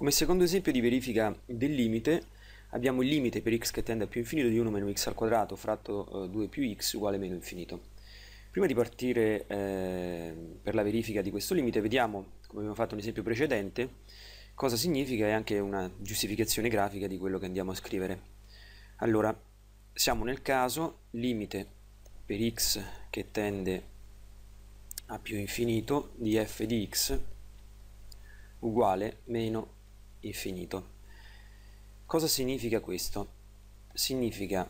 Come secondo esempio di verifica del limite abbiamo il limite per x che tende a più infinito di 1 meno x al quadrato fratto 2 eh, più x uguale meno infinito. Prima di partire eh, per la verifica di questo limite vediamo, come abbiamo fatto nell'esempio precedente, cosa significa e anche una giustificazione grafica di quello che andiamo a scrivere. Allora, siamo nel caso limite per x che tende a più infinito di f di x uguale meno infinito. Cosa significa questo? Significa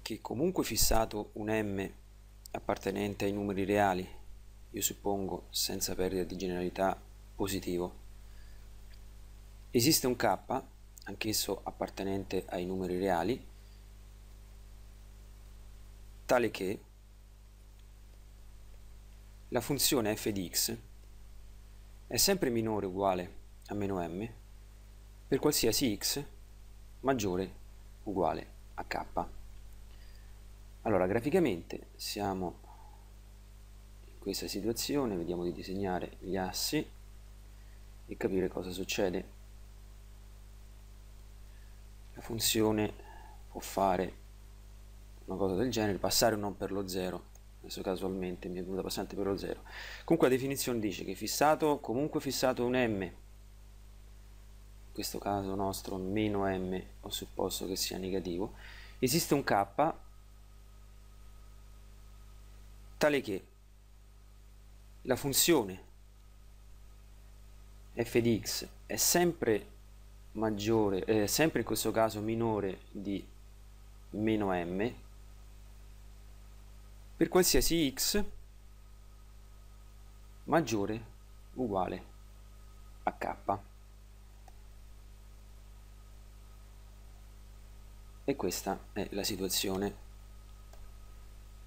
che comunque fissato un m appartenente ai numeri reali, io suppongo senza perdita di generalità positivo, esiste un k, anch'esso appartenente ai numeri reali, tale che la funzione f di x è sempre minore o uguale a meno m per qualsiasi x maggiore o uguale a k. Allora, graficamente siamo in questa situazione, vediamo di disegnare gli assi e capire cosa succede. La funzione può fare una cosa del genere, passare o non per lo zero adesso casualmente mi è venuta passante per lo 0 comunque la definizione dice che fissato comunque fissato un m in questo caso nostro meno m ho supposto che sia negativo esiste un k tale che la funzione f di x è sempre maggiore, eh, sempre in questo caso minore di meno m per qualsiasi x maggiore o uguale a k. E questa è la situazione.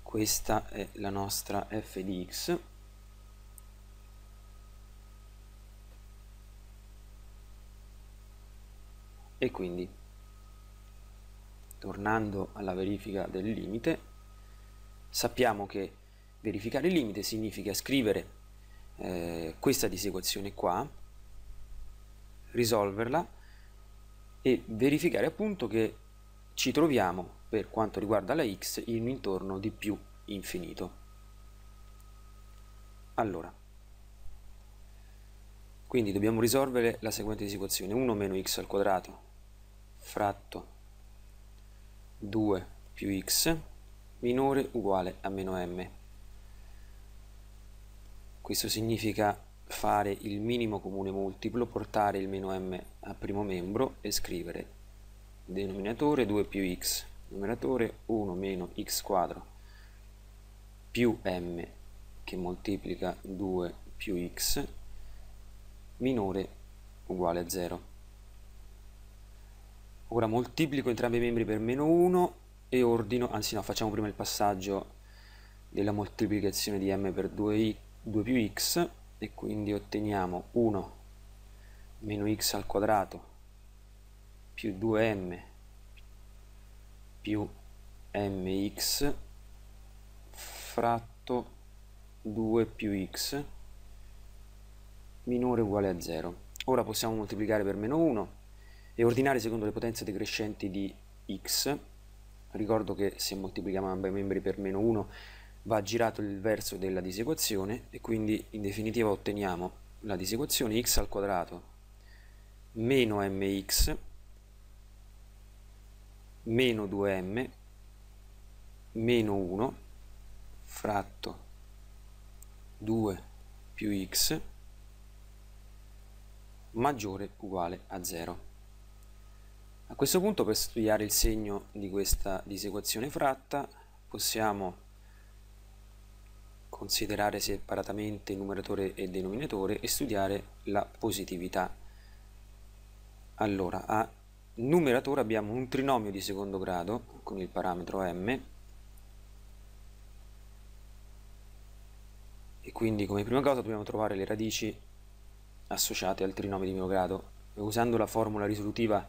Questa è la nostra f di x. E quindi, tornando alla verifica del limite, Sappiamo che verificare il limite significa scrivere eh, questa disequazione qua, risolverla e verificare appunto che ci troviamo per quanto riguarda la x in un intorno di più infinito. Allora, quindi dobbiamo risolvere la seguente disequazione 1 meno x al quadrato fratto 2 più x minore uguale a meno m. Questo significa fare il minimo comune multiplo, portare il meno m al primo membro e scrivere denominatore 2 più x, numeratore 1 meno x quadro più m che moltiplica 2 più x minore uguale a 0. Ora moltiplico entrambi i membri per meno 1 e ordino, anzi no, facciamo prima il passaggio della moltiplicazione di m per 2, 2 più x e quindi otteniamo 1 meno x al quadrato più 2m più mx fratto 2 più x minore o uguale a 0. Ora possiamo moltiplicare per meno 1 e ordinare secondo le potenze decrescenti di x Ricordo che se moltiplichiamo ambai i membri per meno 1 va girato il verso della disequazione e quindi in definitiva otteniamo la disequazione x al quadrato meno mx meno 2m meno 1 fratto 2 più x maggiore uguale a 0. A questo punto per studiare il segno di questa disequazione fratta possiamo considerare separatamente numeratore e denominatore e studiare la positività. Allora, a numeratore abbiamo un trinomio di secondo grado con il parametro m e quindi come prima cosa dobbiamo trovare le radici associate al trinomio di primo grado. Usando la formula risolutiva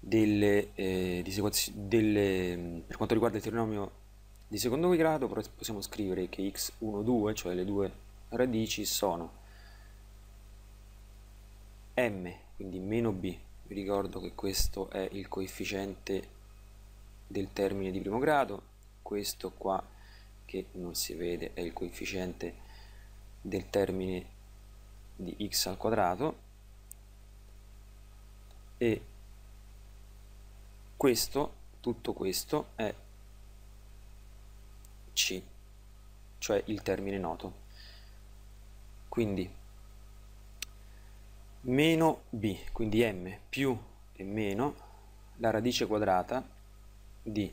delle, eh, delle, per quanto riguarda il trinomio di secondo grado possiamo scrivere che x1, 2, cioè le due radici, sono m, quindi meno b, vi ricordo che questo è il coefficiente del termine di primo grado, questo qua che non si vede è il coefficiente del termine di x al quadrato e questo, tutto questo è C, cioè il termine noto. Quindi meno b, quindi m più e meno la radice quadrata di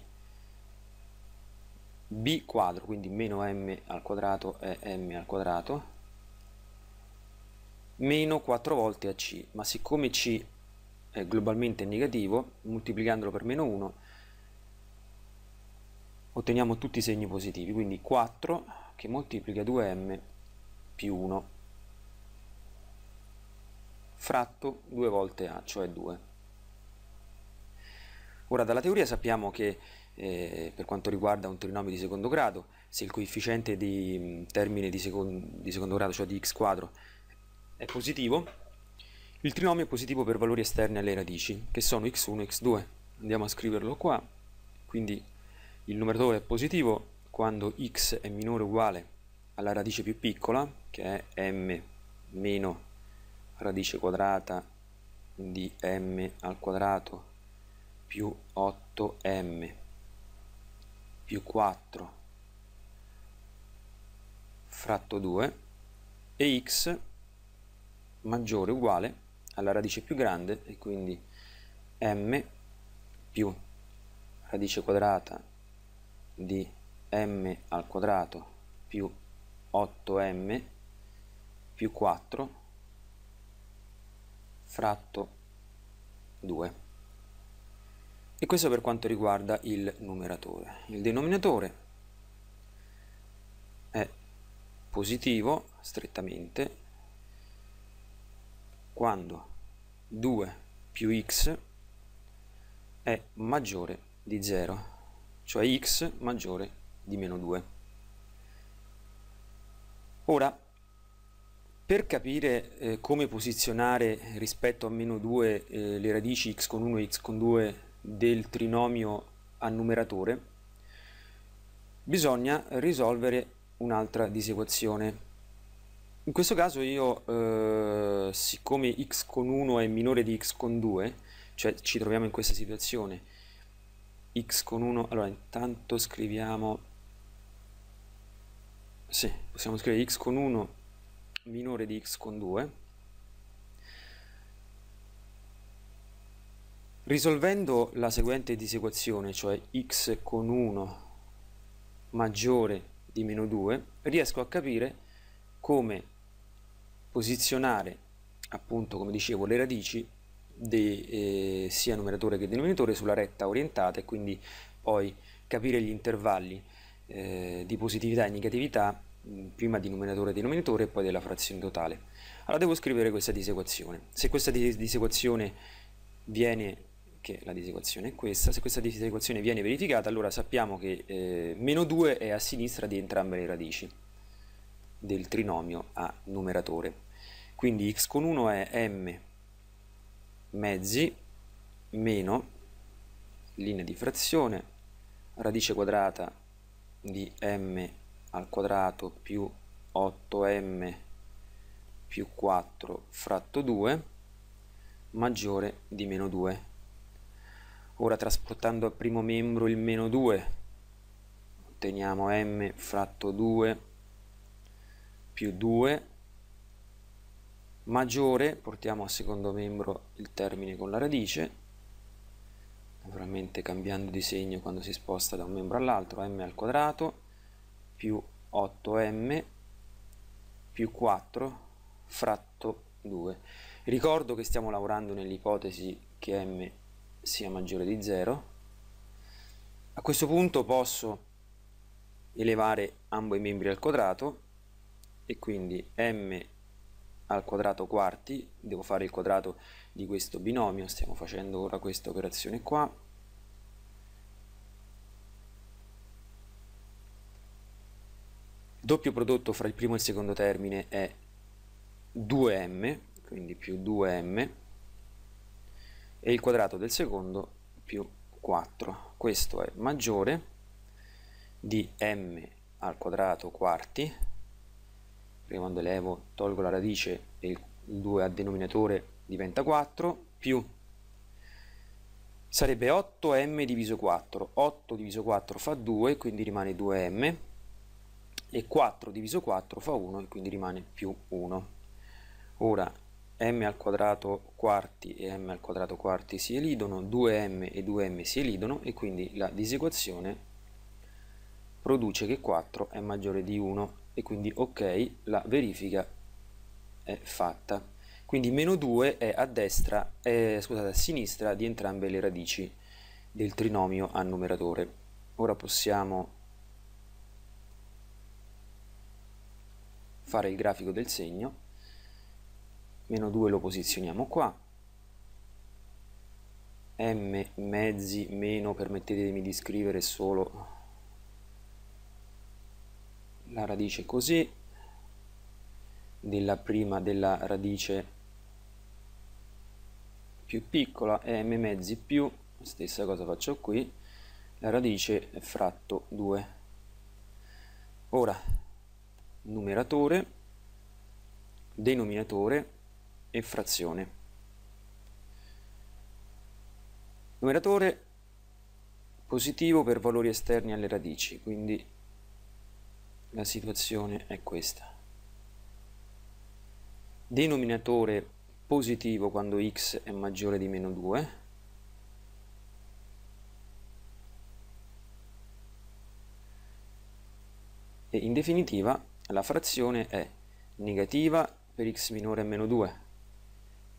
b quadro, quindi meno m al quadrato è m al quadrato, meno 4 volte a c, ma siccome c eh, globalmente è negativo, moltiplicandolo per meno 1 otteniamo tutti i segni positivi, quindi 4 che moltiplica 2m più 1 fratto 2 volte a, cioè 2. Ora dalla teoria sappiamo che eh, per quanto riguarda un trinomio di secondo grado, se il coefficiente di mm, termine di, secondo, di secondo grado, cioè di x quadro, è positivo, il trinomio è positivo per valori esterni alle radici, che sono x1 e x2. Andiamo a scriverlo qua, quindi il numeratore è positivo quando x è minore o uguale alla radice più piccola, che è m meno radice quadrata di m al quadrato più 8m più 4 fratto 2 e x maggiore o uguale alla radice più grande e quindi m più radice quadrata di m al quadrato più 8m più 4 fratto 2 e questo per quanto riguarda il numeratore il denominatore è positivo strettamente quando 2 più x è maggiore di 0, cioè x maggiore di meno 2. Ora, per capire eh, come posizionare rispetto a meno 2 eh, le radici x con 1 e x con 2 del trinomio a numeratore, bisogna risolvere un'altra disequazione in questo caso io, eh, siccome x con 1 è minore di x con 2, cioè ci troviamo in questa situazione, x con 1, allora intanto scriviamo, sì, possiamo scrivere x con 1 minore di x con 2, risolvendo la seguente disequazione, cioè x con 1 maggiore di meno 2, riesco a capire come posizionare appunto come dicevo le radici de, eh, sia numeratore che denominatore sulla retta orientata e quindi poi capire gli intervalli eh, di positività e negatività prima di numeratore e denominatore e poi della frazione totale. Allora devo scrivere questa disequazione. Se questa disequazione viene che la disequazione è questa, se questa disequazione viene verificata allora sappiamo che eh, meno 2 è a sinistra di entrambe le radici del trinomio a numeratore. Quindi x con 1 è m mezzi meno linea di frazione radice quadrata di m al quadrato più 8m più 4 fratto 2 maggiore di meno 2 ora trasportando al primo membro il meno 2 otteniamo m fratto 2 più 2 maggiore, portiamo al secondo membro il termine con la radice, naturalmente cambiando di segno quando si sposta da un membro all'altro, m al quadrato più 8m più 4 fratto 2. Ricordo che stiamo lavorando nell'ipotesi che m sia maggiore di 0. A questo punto posso elevare ambo i membri al quadrato e quindi m al quadrato quarti, devo fare il quadrato di questo binomio, stiamo facendo ora questa operazione qua, doppio prodotto fra il primo e il secondo termine è 2m, quindi più 2m, e il quadrato del secondo più 4. Questo è maggiore di m al quadrato quarti perché quando elevo tolgo la radice e il 2 al denominatore diventa 4, più sarebbe 8m diviso 4, 8 diviso 4 fa 2, quindi rimane 2m, e 4 diviso 4 fa 1 e quindi rimane più 1. Ora m al quadrato quarti e m al quadrato quarti si elidono, 2m e 2m si elidono e quindi la disequazione produce che 4 è maggiore di 1 e quindi ok, la verifica è fatta. Quindi meno 2 è a destra, è, scusate, a sinistra di entrambe le radici del trinomio a numeratore. Ora possiamo fare il grafico del segno, meno 2 lo posizioniamo qua, m mezzi meno, permettetemi di scrivere solo la radice così della prima della radice più piccola è m mezzi più stessa cosa faccio qui la radice fratto 2 ora numeratore denominatore e frazione numeratore positivo per valori esterni alle radici quindi la situazione è questa. Denominatore positivo quando x è maggiore di meno 2, e in definitiva la frazione è negativa per x minore a meno 2,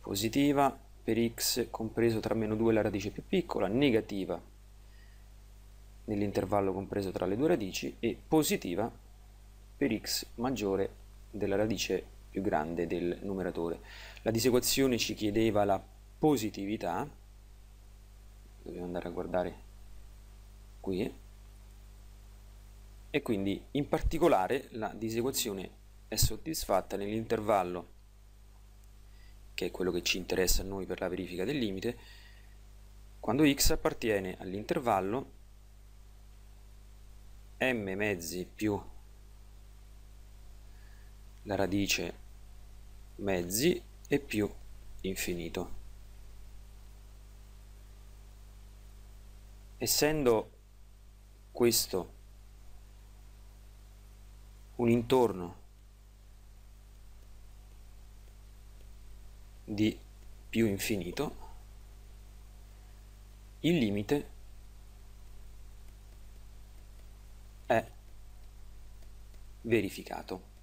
positiva per x compreso tra meno 2 e la radice più piccola, negativa nell'intervallo compreso tra le due radici e positiva per x maggiore della radice più grande del numeratore. La disequazione ci chiedeva la positività, dobbiamo andare a guardare qui, e quindi in particolare la disequazione è soddisfatta nell'intervallo che è quello che ci interessa a noi per la verifica del limite, quando x appartiene all'intervallo m mezzi più la radice mezzi e più infinito. Essendo questo un intorno di più infinito, il limite è verificato.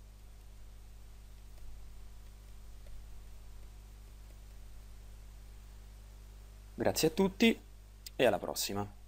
Grazie a tutti e alla prossima.